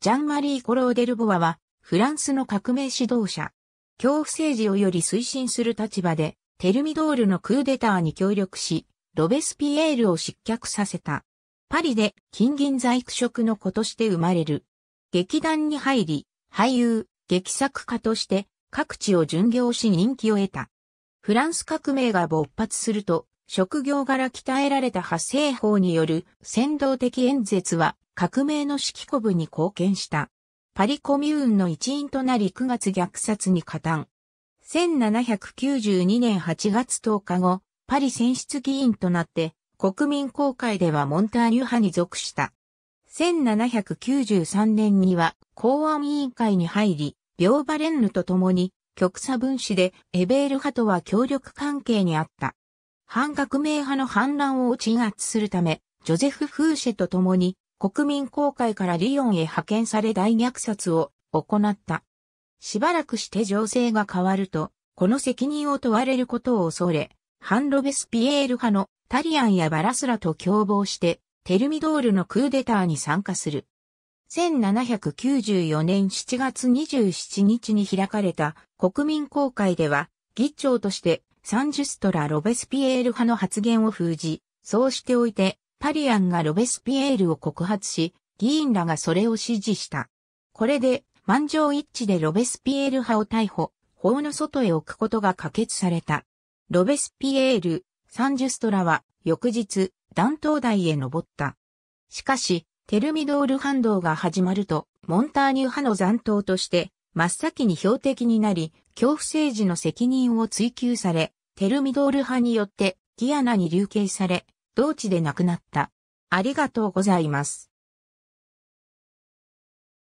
ジャンマリー・コローデルボワは、フランスの革命指導者。恐怖政治をより推進する立場で、テルミドールのクーデターに協力し、ロベスピエールを失脚させた。パリで金銀在区職の子として生まれる。劇団に入り、俳優、劇作家として各地を巡業し人気を得た。フランス革命が勃発すると、職業柄鍛えられた派生法による先導的演説は革命の指揮古部に貢献した。パリコミューンの一員となり9月虐殺に加担。1792年8月10日後、パリ選出議員となって、国民公会ではモンターニュ派に属した。1793年には公安委員会に入り、病バレンヌと共に極左分子でエベール派とは協力関係にあった。反革命派の反乱を鎮圧するため、ジョゼフ・フーシェと共に国民公会からリヨンへ派遣され大虐殺を行った。しばらくして情勢が変わると、この責任を問われることを恐れ、ハン・ロベスピエール派のタリアンやバラスラと共謀して、テルミドールのクーデターに参加する。1794年7月27日に開かれた国民公会では、議長としてサンジュストラ・ロベスピエール派の発言を封じ、そうしておいて、パリアンがロベスピエールを告発し、議員らがそれを支持した。これで、満場一致でロベスピエール派を逮捕、法の外へ置くことが可決された。ロベスピエール、サンジュストラは、翌日、弾頭台へ登った。しかし、テルミドール反動が始まると、モンターニュ派の残党として、真っ先に標的になり、恐怖政治の責任を追及され、テルミドール派によってギアナに流刑され、同地で亡くなった。ありがとうございます。